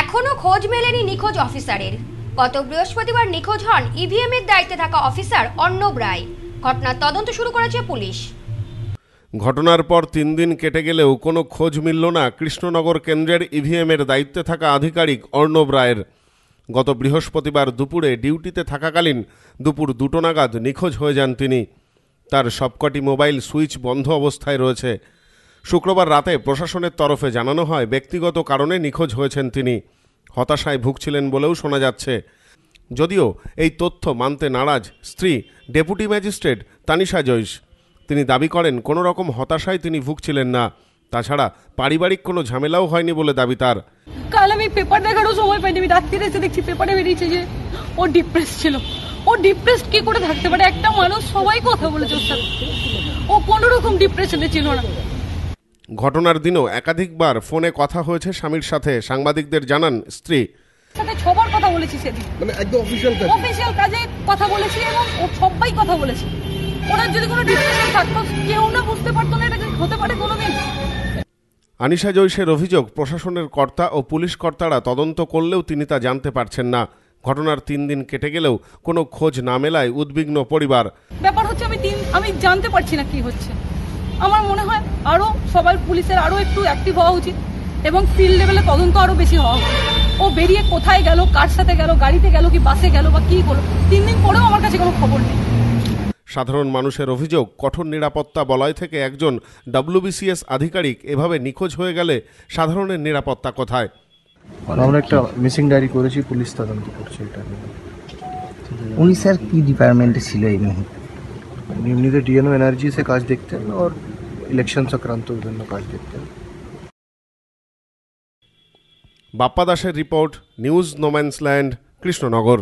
এখনও খোঁজ মেলেনি নিখোঁজ অফিসারের গত বৃহস্পতিবার নিখোঁজ হন ইভিএম e এর দায়িত্বে থাকা অফিসার অর্ণব রায় ঘটনার তদন্ত শুরু করেছে পুলিশ ঘটনার পর তিন দিন কেটে গেলেও কোনো খোঁজ মিলল না কৃষ্ণনগর কেন্দ্রের ইভিএমের e দায়িত্বে থাকা আধিকারিক অর্ণব রায়ের গত বৃহস্পতিবার দুপুরে ডিউটিতে থাকাকালীন দুপুর দুটো নাগাদ নিখোঁজ হয়ে যান তিনি তার সবকটি মোবাইল সুইচ বন্ধ অবস্থায় রয়েছে শুক্রবার রাতে প্রশাসনের তরফে জানানো হয় ব্যক্তিগত কারণে নিখোঁজ হয়েছেন তিনি হতাশায় ভুগছিলেন বলেও শোনা যাচ্ছে যদিও এই তথ্য মানতে নারাজ স্ত্রী ডেপুটি ম্যাজিস্ট্রেট তানিশা জৈশ তিনি দাবি করেন কোনো রকম হতাশায় তিনি ভুগছিলেন না তাছাড়া পারিবারিক কোনো ঝামেলাও হয়নি বলে দাবি তার কাল আমি পেপার দেখারও সময় পাইনি আমি রাত্রিরে এসে দেখছি পেপারে বেরিয়েছে যে ও ডিপ্রেস ছিল ও ডিপ্রেস কি করে থাকতে পারে একটা মানুষ সবাই কথা বলেছে ওর ও কোনো রকম ডিপ্রেশনে ছিল না ঘটনার দিনও একাধিকবার ফোনে কথা হয়েছে স্বামীর সাথে সাংবাদিকদের জানান স্ত্রী মানে আনিশা জৈশের অভিযোগ প্রশাসনের কর্তা ও পুলিশ কর্তারা তদন্ত করলেও তিনি তা জানতে পারছেন না ঘটনার তিন দিন কেটে গেলেও কোনো খোঁজ না মেলায় উদ্বিগ্ন পরিবার ব্যাপার হচ্ছে আমি আমি জানতে পারছি না কি হচ্ছে আমার মনে হয় আরও সবাই পুলিশের আরও একটু অ্যাক্টিভ হওয়া উচিত এবং ফিল্ড লেভেলে তদন্ত আরও বেশি হওয়া উচিত ও বেরিয়ে কোথায় গেল কার সাথে গেল গাড়িতে গেল কি বাসে গেল বা কী করলো তিন দিন পরেও আমার কাছে কোনো খবর নেই সাধারণ মানুষের অভিযোগ কঠোর নিরাপত্তা বলয় থেকে একজন ডব্লিউবিসিএস আধিকারিক এভাবে নিখোঁজ হয়ে গেলে সাধারণের নিরাপত্তা কোথায় আমরা একটা মিসিং ডায়েরি করেছি পুলিশ তদন্ত করছে এটা উনি স্যার কি ডিপার্টমেন্টে ছিল এই মুহূর্তে মানে এমনিতে ডিএনও এনার্জি সে কাজ দেখতেন ওর ইলেকশন সংক্রান্ত বিভিন্ন কাজ দেখতেন বাপ্পা দাসের report news no man's land Krishnanagar